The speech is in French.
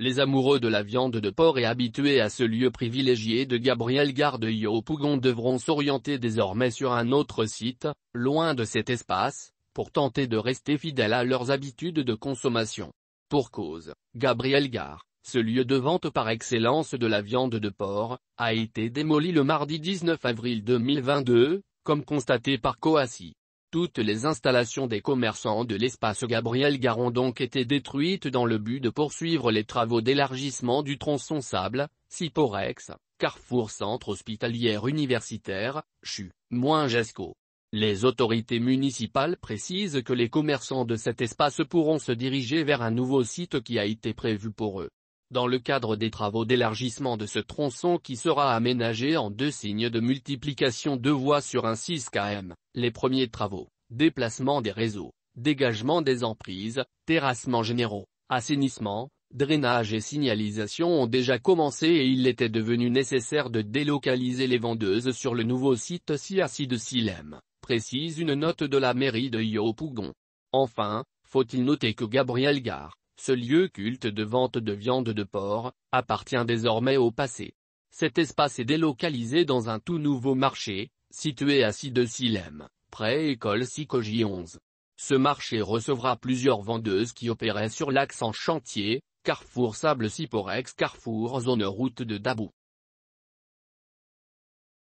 Les amoureux de la viande de porc et habitués à ce lieu privilégié de Gabriel Gare de Yopougon devront s'orienter désormais sur un autre site, loin de cet espace, pour tenter de rester fidèles à leurs habitudes de consommation. Pour cause, Gabriel Gare, ce lieu de vente par excellence de la viande de porc, a été démoli le mardi 19 avril 2022, comme constaté par Coassi. Toutes les installations des commerçants de l'espace Gabriel Garon ont donc été détruites dans le but de poursuivre les travaux d'élargissement du tronçon sable, Ciporex, Carrefour Centre Hospitalière Universitaire, CHU, moins GESCO. Les autorités municipales précisent que les commerçants de cet espace pourront se diriger vers un nouveau site qui a été prévu pour eux dans le cadre des travaux d'élargissement de ce tronçon qui sera aménagé en deux signes de multiplication de voies sur un 6 km, les premiers travaux, déplacement des réseaux, dégagement des emprises, terrassement généraux, assainissement, drainage et signalisation ont déjà commencé et il était devenu nécessaire de délocaliser les vendeuses sur le nouveau site ci de Silem, précise une note de la mairie de Yopougon. Enfin, faut-il noter que Gabriel Gare, ce lieu culte de vente de viande de porc, appartient désormais au passé. Cet espace est délocalisé dans un tout nouveau marché, situé à de silem près école Sikogi 11. Ce marché recevra plusieurs vendeuses qui opéraient sur l'axe en chantier, Carrefour Sable Siporex Carrefour Zone Route de Dabou.